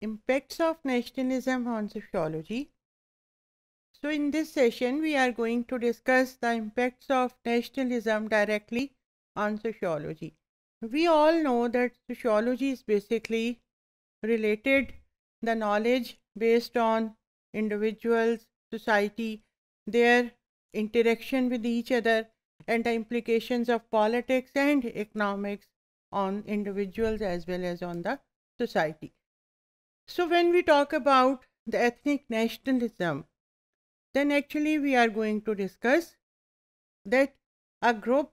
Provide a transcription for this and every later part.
Impacts of Nationalism on Sociology. So in this session, we are going to discuss the impacts of nationalism directly on sociology. We all know that sociology is basically related the knowledge based on individuals, society, their interaction with each other and the implications of politics and economics on individuals as well as on the society. So when we talk about the ethnic nationalism, then actually we are going to discuss that a group,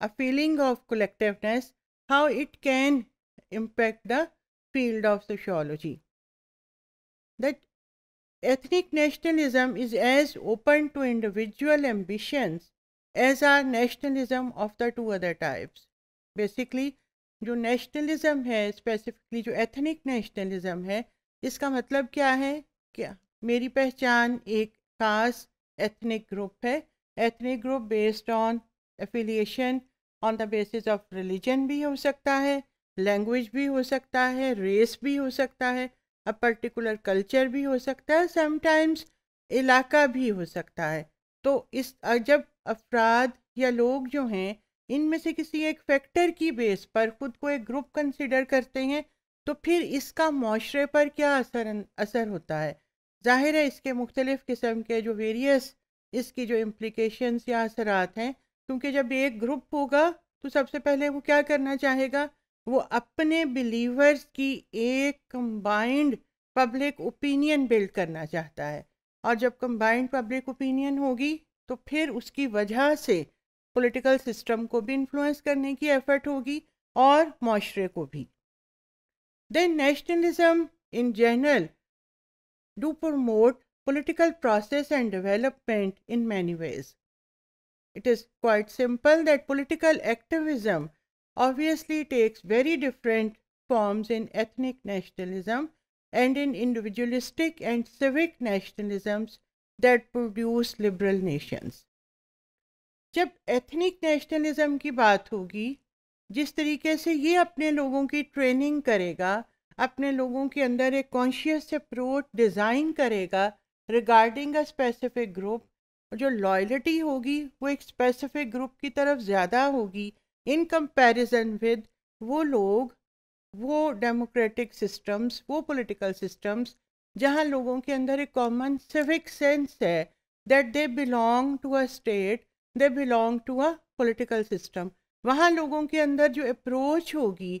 a feeling of collectiveness, how it can impact the field of sociology. That ethnic nationalism is as open to individual ambitions as are nationalism of the two other types. Basically, जो nationalism है specifically जो ethnic nationalism है इसका मतलब क्या है क्या मेरी पहचान एक खास एथनिक ग्रुप है ethnic group based on affiliation on the basis of religion भी हो सकता है लैंग्वेज भी हो सकता है रेस भी हो सकता है अ पर्टिकुलर कल्चर भी हो सकता है समटाइम्स इलाका भी हो सकता है तो इस जब अफराद या लोग जो हैं इनमें से किसी एक फैक्टर की बेस पर खुद को एक ग्रुप कंसिडर करते हैं तो फिर इसका माशरे पर क्या असर असर होता है जाहिर है इसके मुख्तलिफ़ किस्म के जो वेरियस इसकी जो इम्प्लिकेशंस या असरात हैं क्योंकि जब एक ग्रुप होगा तो सबसे पहले वो क्या करना चाहेगा वो अपने बिलीवर्स की एक कंबाइंड पब्लिक ओपिनियन बिल्ड करना चाहता है और जब कंबाइंड पब्लिक ओपिनियन होगी तो फिर उसकी वजह से पॉलिटिकल सिस्टम को भी इन्फ्लुएंस करने की एफर्ट होगी और माशरे को भी then nationalism in general do promote political process and development in many ways it is quite simple that political activism obviously takes very different forms in ethnic nationalism and in individualistic and civic nationalism that produce liberal nations जब ethnic nationalism की बात होगी जिस तरीके से ये अपने लोगों की ट्रेनिंग करेगा अपने लोगों के अंदर एक कॉन्शियस अप्रोच डिज़ाइन करेगा रिगार्डिंग अ स्पेसिफिक ग्रुप जो लॉयल्टी होगी वो एक स्पेसिफिक ग्रुप की तरफ ज़्यादा होगी इन कंपैरिजन विद वो लोग वो डेमोक्रेटिक सिस्टम्स वो पॉलिटिकल सिस्टम्स जहाँ लोगों के अंदर एक कॉमन सिविक सेंस है that they belong to a state they belong to a political system वहाँ लोगों के अंदर जो अप्रोच होगी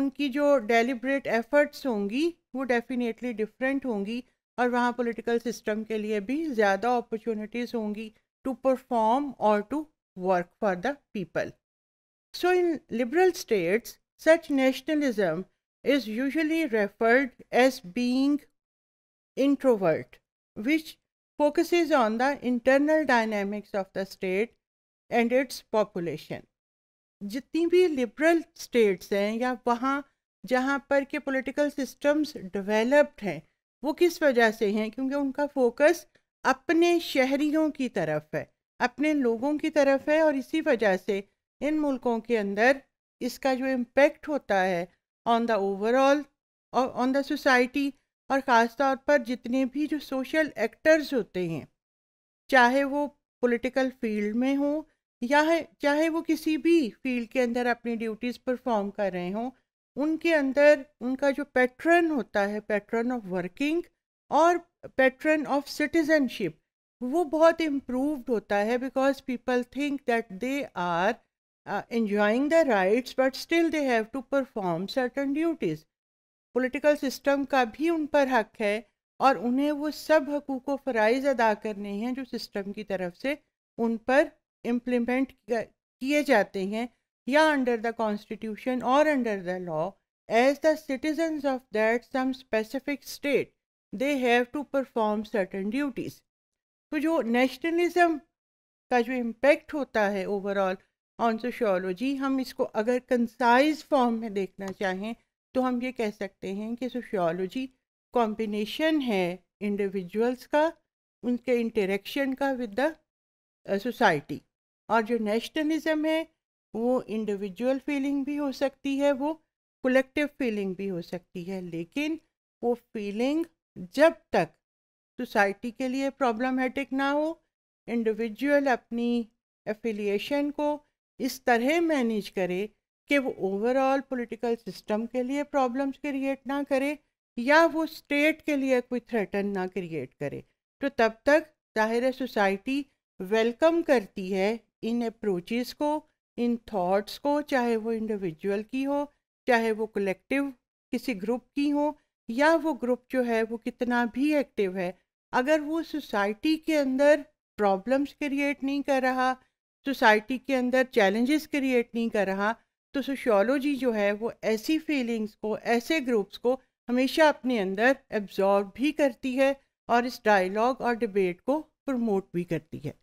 उनकी जो डेलिब्रेट एफर्ट्स होंगी वो डेफिनेटली डिफरेंट होंगी और वहाँ पॉलिटिकल सिस्टम के लिए भी ज़्यादा अपॉर्चुनिटीज़ होंगी टू परफॉर्म और to work for the people so in liberal states such nationalism is usually referred as being introvert which focuses on the internal dynamics of the state and its population जितनी भी liberal states हैं या वहाँ जहाँ पर के political systems developed हैं वो किस वजह से हैं क्योंकि उनका फोकस अपने शहरियों की तरफ है अपने लोगों की तरफ है और इसी वजह से इन मुल्कों के अंदर इसका जो इम्पेक्ट होता है ऑन द ओवरऑल और ऑन द सोसाइटी और ख़ास तौर पर जितने भी जो सोशल एक्टर्स होते हैं चाहे वो पॉलिटिकल फील्ड में हो या चाहे वो किसी भी फील्ड के अंदर अपनी ड्यूटीज़ परफॉर्म कर रहे हों उनके अंदर उनका जो पैटर्न होता है पैटर्न ऑफ वर्किंग और पैटर्न ऑफ सिटीजनशिप वो बहुत इम्प्रूव्ड होता है because people think that they are enjoying the rights but still they have to perform certain duties political system का भी उन पर हक है और उन्हें वो सब हकूक व फ़रज़ अदा करने हैं जो सिस्टम की तरफ से उन पर इम्प्लीमेंट किए जाते हैं या अंडर द कॉन्स्टिट्यूशन और under the law as the citizen of that some specific state they have to perform certain duties तो जो नेशनलिज़म का जो इम्पेक्ट होता है ओवरऑल ऑन सोशोलॉजी हम इसको अगर कंसाइज फॉर्म में देखना चाहें तो हम ये कह सकते हैं कि सोशियोलॉजी कॉम्बिनेशन है इंडिविजुअल्स का उनके इंटरेक्शन का विद द सोसाइटी और जो नेशनलिज्म है वो इंडिविजुअल फीलिंग भी हो सकती है वो कलेक्टिव फीलिंग भी हो सकती है लेकिन वो फीलिंग जब तक सोसाइटी के लिए प्रॉब्लमेटिक ना हो इंडिविजुअल अपनी एफिलिएशन को इस तरह मैनेज करे कि वो ओवरऑल पॉलिटिकल सिस्टम के लिए प्रॉब्लम्स क्रिएट ना करे या वो स्टेट के लिए कोई थ्रेटन ना क्रिएट करे तो तब तक ज़ाहिर सोसाइटी वेलकम करती है इन अप्रोचेस को इन थॉट्स को चाहे वो इंडिविजुअल की हो चाहे वो कलेक्टिव किसी ग्रुप की हो या वो ग्रुप जो है वो कितना भी एक्टिव है अगर वो सोसाइटी के अंदर प्रॉब्लम्स क्रिएट नहीं कर रहा सोसाइटी के अंदर चैलेंजेस क्रिएट नहीं कर रहा तो सोशियोलॉजी जो है वो ऐसी फीलिंग्स को ऐसे ग्रुप्स को हमेशा अपने अंदर एब्जॉर्ब भी करती है और इस डायलॉग और डिबेट को प्रमोट भी करती है